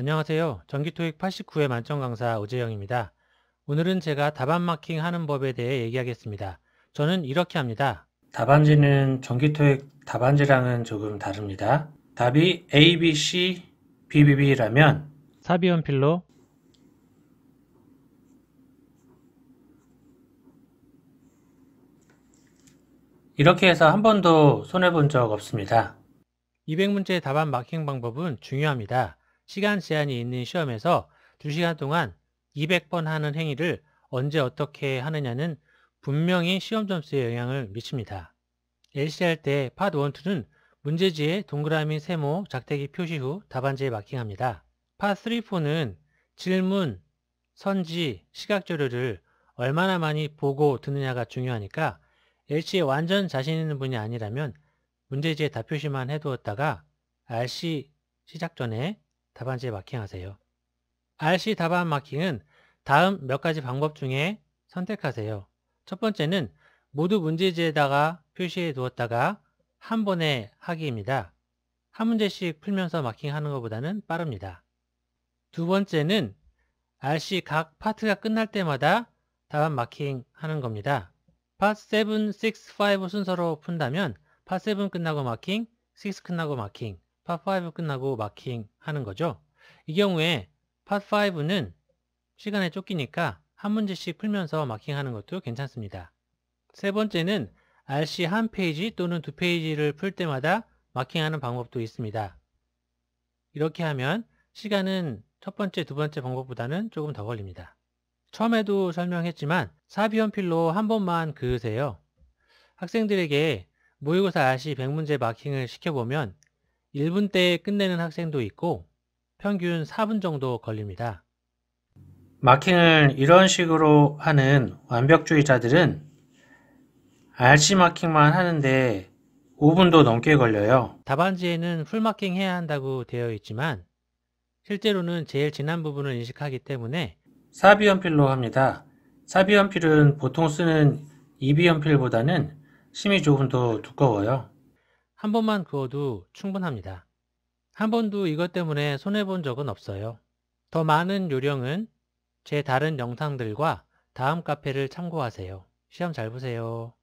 안녕하세요. 전기토익 89회 만점 강사 오재영입니다. 오늘은 제가 답안 마킹 하는 법에 대해 얘기하겠습니다. 저는 이렇게 합니다. 답안지는 전기토익 답안지랑은 조금 다릅니다. 답이 A, B, C, B, B, B라면 사비연필로 이렇게 해서 한 번도 손해본 적 없습니다. 200문제 답안 마킹 방법은 중요합니다. 시간 제한이 있는 시험에서 2시간 동안 200번 하는 행위를 언제 어떻게 하느냐는 분명히 시험 점수에 영향을 미칩니다. LC 할때 파트 1, 2는 문제지에 동그라미 세모 작대기 표시 후 답안지에 마킹합니다. 파트 3, 4는 질문, 선지, 시각자료를 얼마나 많이 보고 듣느냐가 중요하니까 LC에 완전 자신 있는 분이 아니라면 문제지에 답 표시만 해두었다가 RC 시작 전에 답안지에 마킹하세요. RC 답안 마킹은 다음 몇 가지 방법 중에 선택하세요. 첫 번째는 모두 문제지에다가 표시해 두었다가 한 번에 하기입니다. 한 문제씩 풀면서 마킹하는 것보다는 빠릅니다. 두 번째는 RC 각 파트가 끝날 때마다 답안 마킹하는 겁니다. 파 7, 6, 5 순서로 푼다면 파7 끝나고 마킹, 6 끝나고 마킹, 팟5 끝나고 마킹 하는 거죠. 이 경우에 팟5는 시간에 쫓기니까 한 문제씩 풀면서 마킹하는 것도 괜찮습니다. 세 번째는 RC 한 페이지 또는 두 페이지를 풀 때마다 마킹하는 방법도 있습니다. 이렇게 하면 시간은 첫 번째, 두 번째 방법보다는 조금 더 걸립니다. 처음에도 설명했지만 사비연필로 한 번만 그으세요. 학생들에게 모의고사 RC 100문제 마킹을 시켜보면 1분대에 끝내는 학생도 있고 평균 4분 정도 걸립니다. 마킹을 이런 식으로 하는 완벽주의자들은 RC 마킹만 하는데 5분도 넘게 걸려요. 답안지에는 풀마킹 해야 한다고 되어 있지만 실제로는 제일 진한 부분을 인식하기 때문에 4비연필로 합니다. 4비연필은 보통 쓰는 2비연필보다는 심이 조금 더 두꺼워요. 한 번만 그어도 충분합니다. 한 번도 이것 때문에 손해본 적은 없어요. 더 많은 요령은 제 다른 영상들과 다음 카페를 참고하세요. 시험 잘 보세요.